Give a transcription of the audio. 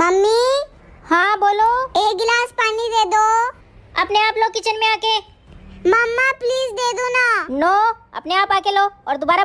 mummy हाँ बोलो एक गिलास पानी दे दो अपने आप लो किचन में आके मम्मा प्लीज दे दो ना नो अपने आप आके लो और दोबारा